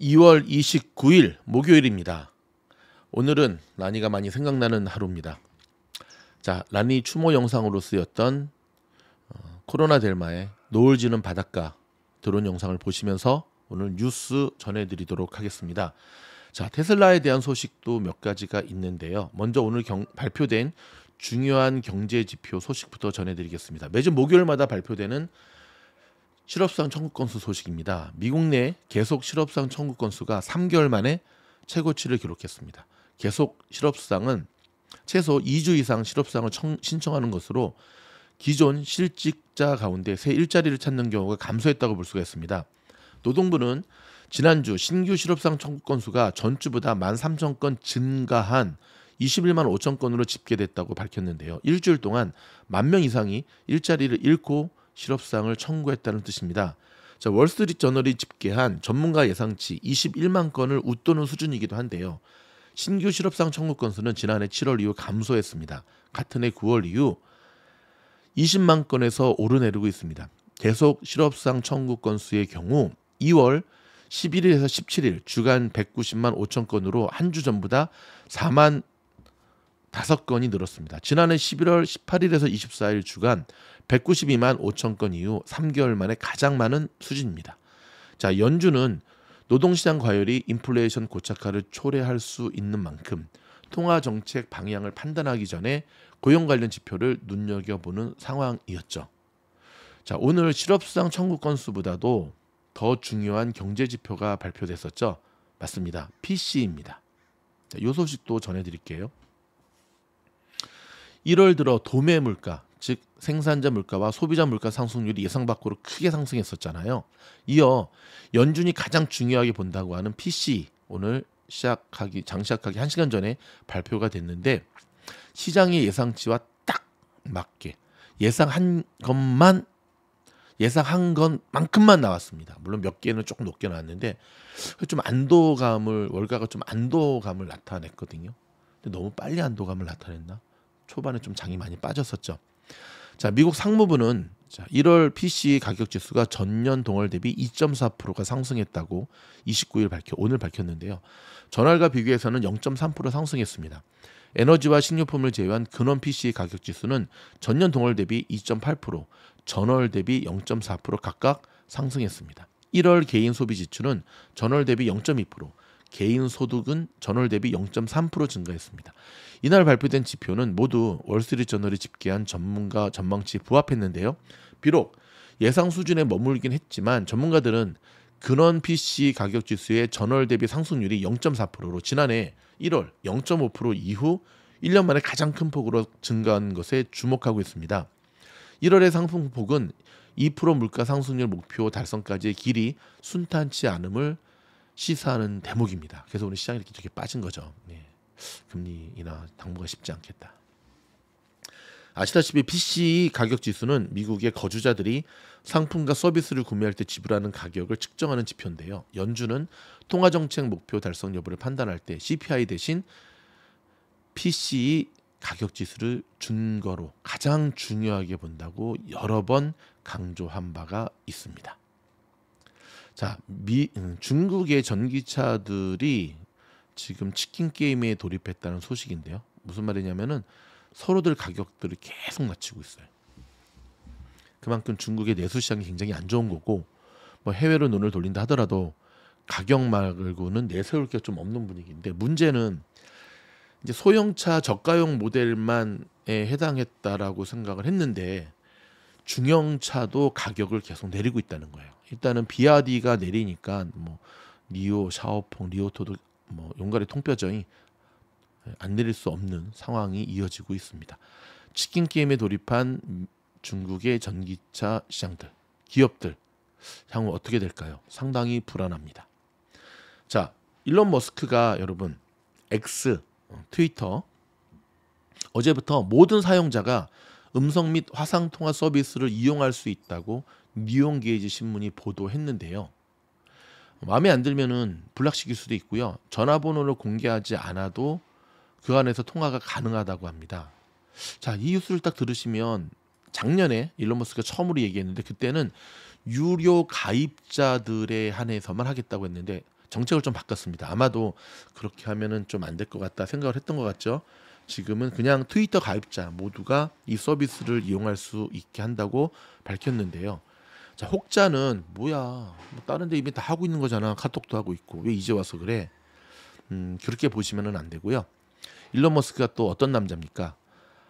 2월 29일 목요일입니다. 오늘은 라니가 많이 생각나는 하루입니다. 자, 라니 추모 영상으로 쓰였던 어, 코로나 델마의 노을 지는 바닷가 드론 영상을 보시면서 오늘 뉴스 전해드리도록 하겠습니다. 자, 테슬라에 대한 소식도 몇 가지가 있는데요. 먼저 오늘 경, 발표된 중요한 경제 지표 소식부터 전해드리겠습니다. 매주 목요일마다 발표되는 실업수당 청구 건수 소식입니다. 미국 내 계속 실업수당 청구 건수가 3개월 만에 최고치를 기록했습니다. 계속 실업수당은 최소 2주 이상 실업수당을 청, 신청하는 것으로 기존 실직자 가운데 새 일자리를 찾는 경우가 감소했다고 볼 수가 있습니다. 노동부는 지난주 신규 실업상 청구 건수가 전주보다 13,000건 증가한 21만 5천 건으로 집계됐다고 밝혔는데요. 일주일 동안 1만 명 이상이 일자리를 잃고 실업상을 청구했다는 뜻입니다. 자, 월스트리트저널이 집계한 전문가 예상치 21만 건을 웃도는 수준이기도 한데요. 신규 실업상 청구 건수는 지난해 7월 이후 감소했습니다. 같은 해 9월 이후 20만 건에서 오르내리고 있습니다. 계속 실업상 청구 건수의 경우 2월 11일에서 17일 주간 190만 5천 건으로 한 주 전보다 4만 다섯 건이 늘었습니다. 지난해 11월 18일에서 24일 주간 192만 5천 건 이후 3개월 만에 가장 많은 수준입니다. 자, 연준은 노동시장 과열이 인플레이션 고착화를 초래할 수 있는 만큼 통화 정책 방향을 판단하기 전에 고용 관련 지표를 눈여겨보는 상황이었죠. 자, 오늘 실업수당 청구 건수보다도 더 중요한 경제 지표가 발표됐었죠. 맞습니다. PC입니다. 자, 요 소식도 전해드릴게요. 1월 들어 도매 물가, 즉 생산자 물가와 소비자 물가 상승률이 예상 밖으로 크게 상승했었잖아요. 이어 연준이 가장 중요하게 본다고 하는 PC 오늘 시작하기 장시작하기 1시간 전에 발표가 됐는데 시장의 예상치와 딱 맞게 예상한 것만 예상한 것만큼만 나왔습니다. 물론 몇 개는 조금 높게 나왔는데 좀 안도감을 월가가 좀 안도감을 나타냈거든요. 근데 너무 빨리 안도감을 나타냈나? 초반에 좀 장이 많이 빠졌었죠. 자, 미국 상무부는 자, 1월 PC 가격 지수가 전년 동월 대비 2.4%가 상승했다고 29일 밝혀 오늘 밝혔는데요. 전월과 비교해서는 0.3% 상승했습니다. 에너지와 식료품을 제외한 근원 PC 가격 지수는 전년 동월 대비 2.8%, 전월 대비 0.4% 각각 상승했습니다. 1월 개인 소비 지출은 전월 대비 0.2%, 개인 소득은 전월 대비 0.3% 증가했습니다. 이날 발표된 지표는 모두 월스트리트저널이 집계한 전문가 전망치에 부합했는데요. 비록 예상 수준에 머물긴 했지만 전문가들은 근원 PC 가격 지수의 전월 대비 상승률이 0.4%로 지난해 1월 0.5% 이후 1년 만에 가장 큰 폭으로 증가한 것에 주목하고 있습니다. 1월의 상승폭은 2% 물가 상승률 목표 달성까지의 길이 순탄치 않음을 시사하는 대목입니다. 그래서 오늘 시장이 이렇게 저렇게 빠진 거죠. 네. 금리 나 당부가 쉽지 않겠다. 아시다시피 p c 가격 지수는 미국의 거주자들이 상품과 서비스를 구매할 때 지불하는 가격을 측정하는 지표인데요. 연준은 통화 정책 목표 달성 여부를 판단할 때 CPI 대신 p c 가격 지수를 준거로 가장 중요하게 본다고 여러 번 강조한 바가 있습니다. 자, 미, 음, 중국의 전기차들이 지금 치킨 게임에 돌입했다는 소식인데요. 무슨 말이냐면은 서로들 가격들을 계속 낮추고 있어요. 그만큼 중국의 내수 시장이 굉장히 안 좋은 거고 뭐 해외로 눈을 돌린다 하더라도 가격 말고는 내세울 게 좀 없는 분위기인데 문제는 이제 소형차 저가용 모델만에 해당했다라고 생각을 했는데 중형차도 가격을 계속 내리고 있다는 거예요. 일단은 비아디가 내리니까 뭐 니오, 샤오펑, 리오토도 뭐 용가리 통뼈전이 안 내릴 수 없는 상황이 이어지고 있습니다. 치킨 게임에 돌입한 중국의 전기차 시장들, 기업들 향후 어떻게 될까요? 상당히 불안합니다. 자, 일론 머스크가 여러분 X 어, 트위터 어제부터 모든 사용자가 음성 및 화상 통화 서비스를 이용할 수 있다고 뉴욕 게이지 신문이 보도했는데요. 마음에 안 들면은 불락시킬 수도 있고요. 전화번호를 공개하지 않아도 그 안에서 통화가 가능하다고 합니다. 자, 이 뉴스를 딱 들으시면 작년에 일론 머스크가 처음으로 얘기했는데 그때는 유료 가입자들에 한해서만 하겠다고 했는데 정책을 좀 바꿨습니다. 아마도 그렇게 하면은 좀 안 될 것 같다 생각을 했던 것 같죠. 지금은 그냥 트위터 가입자 모두가 이 서비스를 이용할 수 있게 한다고 밝혔는데요. 자 혹자는 뭐야 뭐 다른 데 이미 다 하고 있는 거잖아 카톡도 하고 있고 왜 이제 와서 그래 음 그렇게 보시면안 되고요 일론 머스크가 또 어떤 남자입니까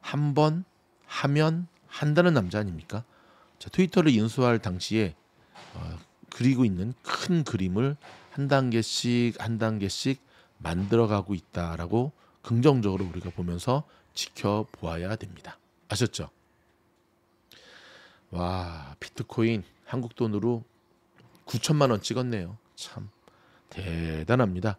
한 번 하면 한다는 남자 아닙니까 자 트위터를 인수할 당시에 어, 그리고 있는 큰 그림을 한 단계씩 한 단계씩 만들어가고 있다라고 긍정적으로 우리가 보면서 지켜보아야 됩니다 아셨죠 와 비트코인 한국 돈으로 9천만 원 찍었네요. 참 대단합니다.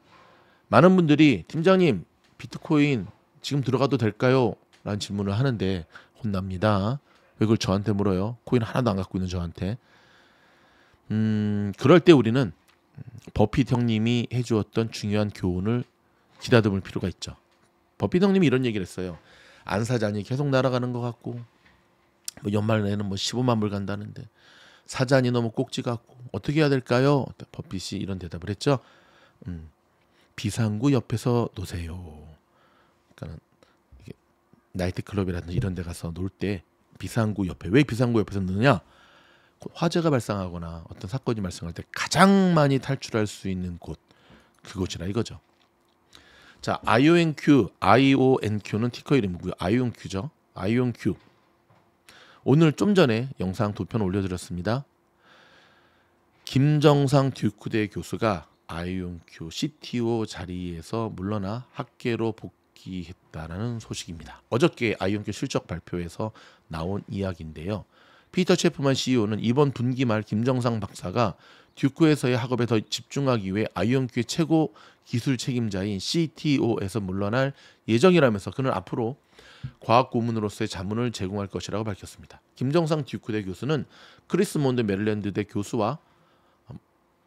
많은 분들이 팀장님 비트코인 지금 들어가도 될까요? 라는 질문을 하는데 혼납니다. 왜 그걸 저한테 물어요? 코인 하나도 안 갖고 있는 저한테. 음 그럴 때 우리는 버핏 형님이 해주었던 중요한 교훈을 기다듬을 필요가 있죠. 버핏 형님이 이런 얘기를 했어요. 안 사자니 계속 날아가는 것 같고 뭐 연말 내는 에뭐 15만 불 간다는데 사자니 너무 꼭지 같고 어떻게 해야 될까요? 버핏이 이런 대답을 했죠. 음, 비상구 옆에서 노세요. 그러니까 나이트클럽이라든지 이런 데 가서 놀 때 비상구 옆에 왜 비상구 옆에서 노냐? 느 화재가 발생하거나 어떤 사건이 발생할 때 가장 많이 탈출할 수 있는 곳 그곳이라 이거죠. 자, IONQ, IONQ는 티커 이름이고요. IONQ죠. IONQ 오늘 좀 전에 영상 두 편 올려드렸습니다. 김정상 듀크대 교수가 아이온큐 CTO 자리에서 물러나 학계로 복귀했다라는 소식입니다. 어저께 아이온큐 실적 발표에서 나온 이야기인데요. 피터 체프만 CEO는 이번 분기 말 김정상 박사가 듀크에서의 학업에 더 집중하기 위해 아이온큐의 최고 기술 책임자인 CTO에서 물러날 예정이라면서 그는 앞으로 과학 고문으로서의 자문을 제공할 것이라고 밝혔습니다. 김정상 듀크대 교수는 크리스 몬드 메릴랜드대 교수와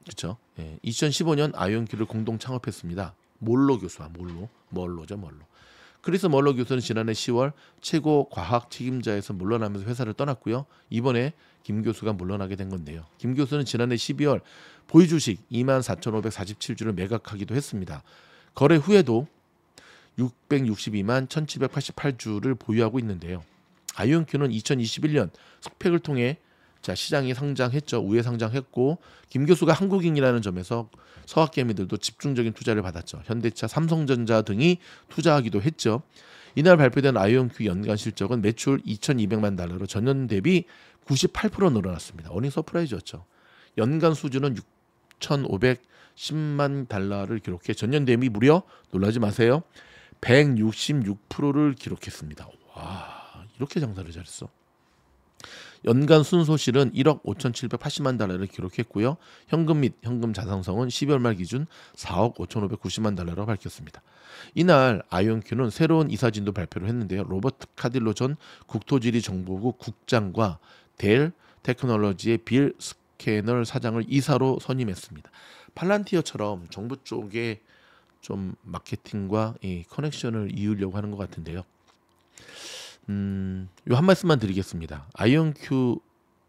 그렇죠. 예, 2015년 아이온키를 공동 창업했습니다. 몰로 교수와 몰로 멀로죠 몰로 크리스 몰로 교수는 지난해 10월 최고 과학 책임자에서 물러나면서 회사를 떠났고요. 이번에 김 교수가 물러나게 된 건데요. 김 교수는 지난해 12월 보유 주식 24,547주를 매각하기도 했습니다. 거래 후에도 662만 1788주를 보유하고 있는데요. 아이온큐는 2021년 석팩을 통해 자 시장이 상장했죠. 우회 상장했고 김 교수가 한국인이라는 점에서 서학개미들도 집중적인 투자를 받았죠. 현대차, 삼성전자 등이 투자하기도 했죠. 이날 발표된 아이온큐 연간 실적은 매출 2,200만 달러로 전년 대비 98% 늘어났습니다. 어닝 서프라이즈였죠. 연간 수준은 6,510만 달러를 기록해 전년 대비 무려 놀라지 마세요. 166%를 기록했습니다. 와, 이렇게 장사를 잘했어. 연간 순소실은 1억 5,780만 달러를 기록했고요. 현금 및 현금 자산성은 12월 말 기준 4억 5,590만 달러로 밝혔습니다. 이날 아이온큐는 새로운 이사진도 발표를 했는데요. 로버트 카딜로 전 국토지리정보국 국장과 델 테크놀로지의 빌 스캐널 사장을 이사로 선임했습니다. 팔란티어처럼 정부 쪽에 좀 마케팅과 이 커넥션을 이으려고 하는 것 같은데요. 음, 한 말씀만 드리겠습니다. 아이언큐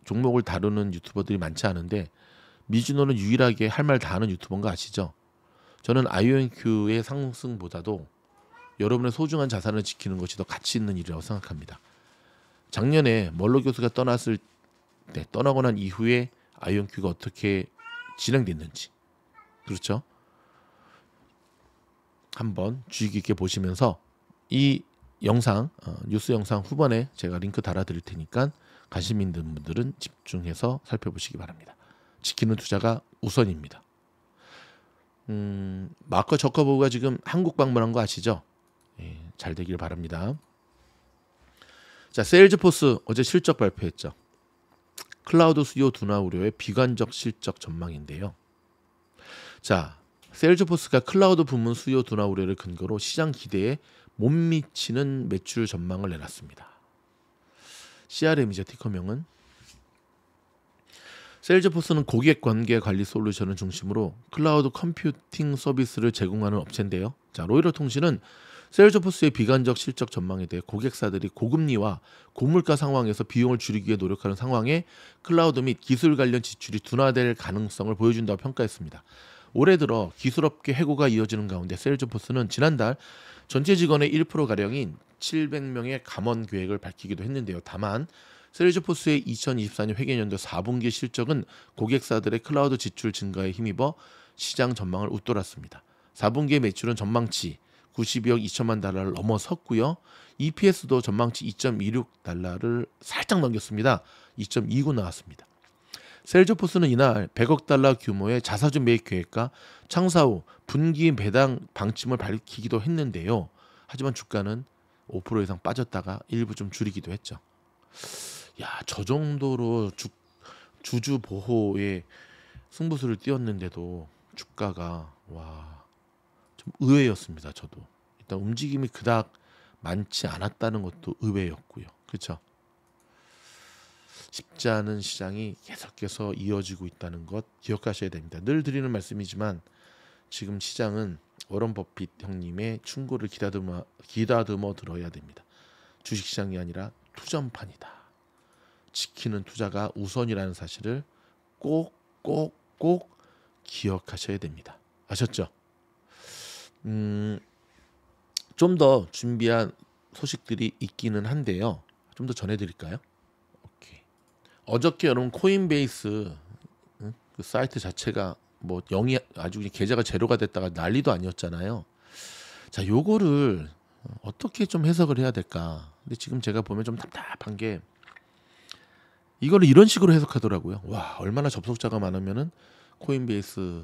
종목을 다루는 유튜버들이 많지 않은데 미주노는 유일하게 할 말 다 하는 유튜버인 거 아시죠? 저는 아이언큐의 상승보다도 여러분의 소중한 자산을 지키는 것이 더 가치 있는 일이라고 생각합니다. 작년에 멀로 교수가 떠났을 때 떠나고 난 이후에 아이언큐가 어떻게 진행됐는지 그렇죠? 한번 주의 깊게 보시면서 이 영상 어, 뉴스 영상 후반에 제가 링크 달아드릴 테니까 관심 있는 분들은 집중해서 살펴보시기 바랍니다. 지키는 투자가 우선입니다. 음, 마커 저커버가 지금 한국 방문한 거 아시죠? 예, 잘 되길 바랍니다. 자, 세일즈포스 어제 실적 발표했죠. 클라우드 수요 둔화 우려의 비관적 실적 전망인데요. 자, 셀즈포스가 클라우드 부문 수요 둔화 우려를 근거로 시장 기대에 못 미치는 매출 전망을 내놨습니다. c r m 이자 티커명은 셀즈포스는 고객 관계 관리 솔루션을 중심으로 클라우드 컴퓨팅 서비스를 제공하는 업체인데요. 자, 로이터 통신은 셀즈포스의 비관적 실적 전망에 대해 고객사들이 고금리와 고물가 상황에서 비용을 줄이기 위해 노력하는 상황에 클라우드 및 기술 관련 지출이 둔화될 가능성을 보여준다고 평가했습니다. 올해 들어 기술업계 해고가 이어지는 가운데 셀즈포스는 지난달 전체 직원의 1%가량인 700명의 감원 계획을 밝히기도 했는데요. 다만 셀즈포스의 2024년 회계연도 4분기 실적은 고객사들의 클라우드 지출 증가에 힘입어 시장 전망을 웃돌았습니다. 4분기 의 매출은 전망치 92억 2천만 달러를 넘어섰고요. EPS도 전망치 2.26 달러를 살짝 넘겼습니다. 2.29 나왔습니다. 셀조포스는 이날 100억 달러 규모의 자사주 매입 계획과 창사 후 분기 배당 방침을 밝히기도 했는데요. 하지만 주가는 5% 이상 빠졌다가 일부 좀 줄이기도 했죠. 야, 저 정도로 주, 주주 보호에 승부수를 띄웠는데도 주가가 와, 좀 의외였습니다. 저도. 일단 움직임이 그닥 많지 않았다는 것도 의외였고요. 그렇죠? 쉽지 않은 시장이 계속해서 이어지고 있다는 것 기억하셔야 됩니다. 늘 드리는 말씀이지만 지금 시장은 워런 버핏 형님의 충고를 기다듬어, 기다듬어 들어야 됩니다. 주식시장이 아니라 투전판이다. 지키는 투자가 우선이라는 사실을 꼭 꼭, 꼭 기억하셔야 됩니다. 아셨죠? 음, 좀 더 준비한 소식들이 있기는 한데요. 좀 더 전해드릴까요? 어저께 여러분 코인베이스 그 사이트 자체가 뭐 영이 아주 그냥 계좌가 제로가 됐다가 난리도 아니었잖아요. 자, 요거를 어떻게 좀 해석을 해야 될까? 근데 지금 제가 보면 좀 답답한 게 이거를 이런 식으로 해석하더라고요. 와, 얼마나 접속자가 많으면은 코인베이스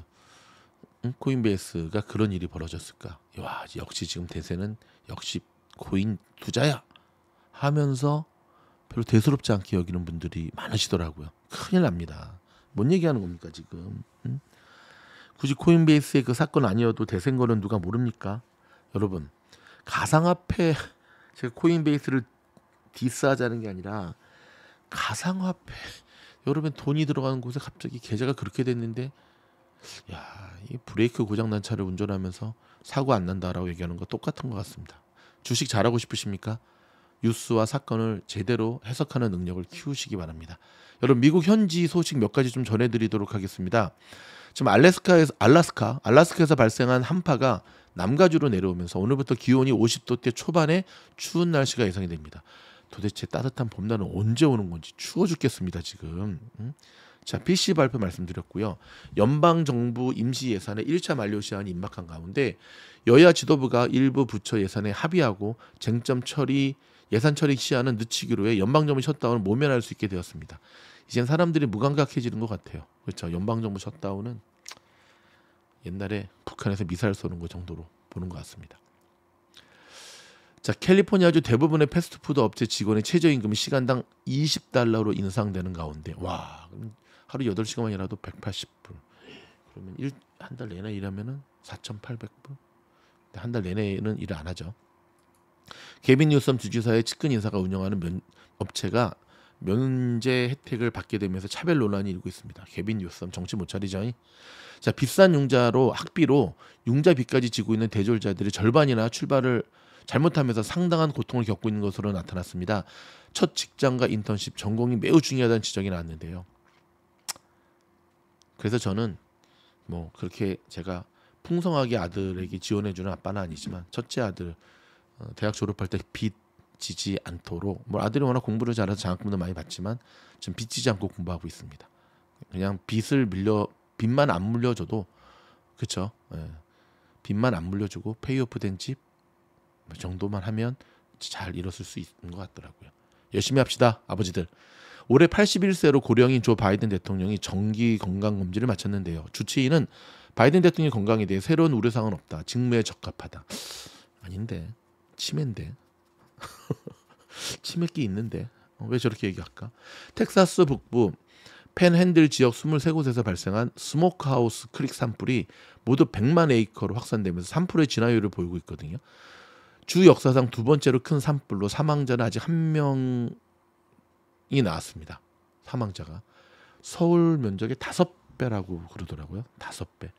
코인베이스가 그런 일이 벌어졌을까? 와, 역시 지금 대세는 역시 코인 투자야 하면서 별로 대수롭지 않게 여기는 분들이 많으시더라고요. 큰일 납니다. 뭔 얘기하는 겁니까 지금? 응? 굳이 코인베이스의 그 사건 아니어도 대생 거는 누가 모릅니까? 여러분 가상화폐 제가 코인베이스를 디스하자는 게 아니라 가상화폐 여러분 돈이 들어가는 곳에 갑자기 계좌가 그렇게 됐는데 야이 브레이크 고장 난 차를 운전하면서 사고 안 난다라고 얘기하는 거 똑같은 것 같습니다. 주식 잘하고 싶으십니까? 뉴스와 사건을 제대로 해석하는 능력을 키우시기 바랍니다. 여러분 미국 현지 소식 몇 가지 좀 전해드리도록 하겠습니다. 지금 알래스카에서 알라스카 알라스카에서 발생한 한파가 남가주로 내려오면서 오늘부터 기온이 50도대 초반에 추운 날씨가 예상이 됩니다. 도대체 따뜻한 봄날은 언제 오는 건지 추워 죽겠습니다 지금. 음? 자 PC 발표 말씀드렸고요. 연방 정부 임시 예산의 1차 만료 시한이 임박한 가운데 여야 지도부가 일부 부처 예산에 합의하고 쟁점 처리 예산 처리 시한은 늦추기로 해 연방정부 셧다운을 모면할 수 있게 되었습니다. 이젠 사람들이 무감각해지는 것 같아요. 그렇죠. 연방정부 셧다운은 옛날에 북한에서 미사일 쏘는 것 정도로 보는 것 같습니다. 자, 캘리포니아주 대부분의 패스트푸드 업체 직원의 최저임금이 시간당 20달러로 인상되는 가운데 와 하루 8시간만이라도 180불 그러면 일, 한달 내내 일하면 은 4,800불 한 달 내내는 일을 안 하죠. 개빈 뉴섬 주지사의 측근 인사가 운영하는 면, 업체가 면제 혜택을 받게 되면서 차별 논란이 일고 있습니다. 개빈 뉴섬 정치 못 차리죠. 자 비싼 융자로 학비로 융자비까지 지고 있는 대졸자들이 절반이나 출발을 잘못하면서 상당한 고통을 겪고 있는 것으로 나타났습니다. 첫 직장과 인턴십 전공이 매우 중요하다는 지적이 나왔는데요. 그래서 저는 뭐 그렇게 제가 풍성하게 아들에게 지원해주는 아빠는 아니지만 첫째 아들 어, 대학 졸업할 때 빚지지 않도록 뭐 아들이 워낙 공부를 잘해서 장학금도 많이 받지만 지금 빚지지 않고 공부하고 있습니다. 그냥 빚을 밀려 빚만 안 물려줘도 그렇죠. 예. 빚만 안 물려주고 페이오프 된집 뭐 정도만 하면 잘 일었을 수 있는 것 같더라고요. 열심히 합시다, 아버지들. 올해 81세로 고령인 조 바이든 대통령이 정기 건강 검진을 마쳤는데요. 주치의는 바이든 대통령 건강에 대해 새로운 우려사항은 없다. 직무에 적합하다. 아닌데 치맨데치맥기 있는데 어, 왜 저렇게 얘기할까? 텍사스 북부 펜핸들 지역 23곳에서 발생한 스모크하우스 크릭 산불이 모두 100만 에이커로 확산되면서 산불의 진화율을 보이고 있거든요. 주 역사상 두 번째로 큰 산불로 사망자는 아직 한 명이 나왔습니다. 사망자가 서울 면적의 다섯 배라고 그러더라고요. 다섯 배.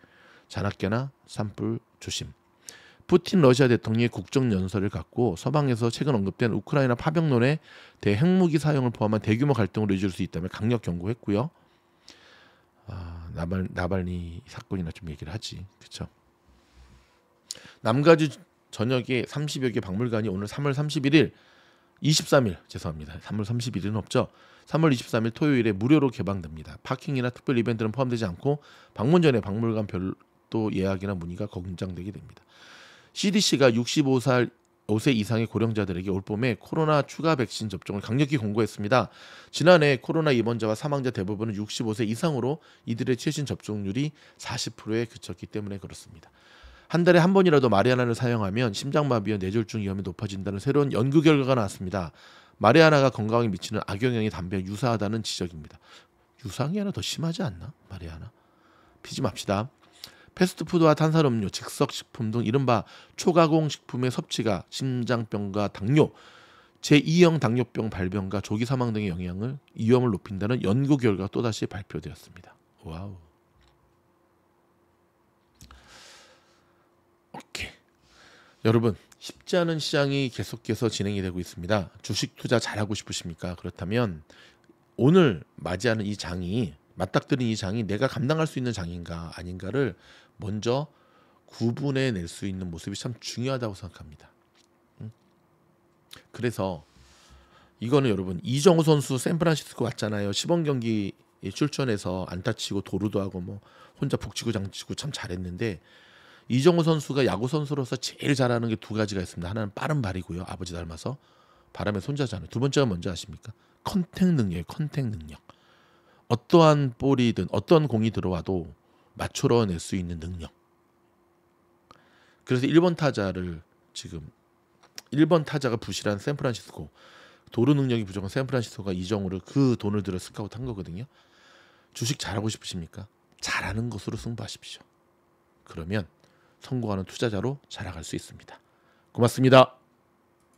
잔악계나 산불 조심. 푸틴 러시아 대통령의 국정연설을 갖고 서방에서 최근 언급된 우크라이나 파병론에 대 핵무기 사용을 포함한 대규모 갈등을로 이어질 수 있다며 강력 경고했고요. 아, 나발 나발니 사건이나 좀 얘기를 하지, 그렇죠? 남가주 저녁에 30여 개 박물관이 오늘 3월 31일 23일 죄송합니다. 3월 31일은 없죠. 3월 23일 토요일에 무료로 개방됩니다. 파킹이나 특별 이벤트는 포함되지 않고 방문 전에 박물관 별도 예약이나 문의가 권장되게 됩니다. CDC가 65살 5세 이상의 고령자들에게 올 봄에 코로나 추가 백신 접종을 강력히 권고했습니다. 지난해 코로나 입원자와 사망자 대부분은 65세 이상으로 이들의 최신 접종률이 40%에 그쳤기 때문에 그렇습니다. 한 달에 한 번이라도 마리아나를 사용하면 심장마비와 뇌졸중 위험이 높아진다는 새로운 연구 결과가 나왔습니다. 마리아나가 건강에 미치는 악영향이 담배와 유사하다는 지적입니다. 유상이 하나 더 심하지 않나? 마리아나. 피지 맙시다. 패스트푸드와 탄산음료, 즉석식품 등 이른바 초가공 식품의 섭취가 심장병과 당뇨, 제2형 당뇨병 발병과 조기 사망 등의 영향을 위험을 높인다는 연구 결과 또다시 발표되었습니다. 와우. 오케이. 여러분, 쉽지 않은 시장이 계속해서 진행이 되고 있습니다. 주식 투자 잘하고 싶으십니까? 그렇다면 오늘 맞이하는 이 장이 맞닥뜨린 이 장이 내가 감당할 수 있는 장인가 아닌가를 먼저 구분해 낼수 있는 모습이 참 중요하다고 생각합니다. 음? 그래서 이거는 여러분 이정우 선수 샌프란시스코 왔잖아요. 시범 경기 출전해서 안타 치고 도루도 하고 뭐 혼자 복치고 장치고 참 잘했는데 이정우 선수가 야구 선수로서 제일 잘하는 게 두 가지가 있습니다. 하나는 빠른 발이고요. 아버지 닮아서 바람에 손자잖아요. 두 번째가 뭔지 아십니까? 컨택 능력 컨택 능력. 어떠한 볼이든 어떤 공이 들어와도 맞춰낼 수 있는 능력. 그래서 1번 타자를 지금 1번 타자가 부실한 샌프란시스코 도루 능력이 부족한 샌프란시스코가 이정우를 그 돈을 들여 스카우트 한 거거든요. 주식 잘하고 싶으십니까? 잘하는 것으로 승부하십시오. 그러면 성공하는 투자자로 자라갈 수 있습니다. 고맙습니다.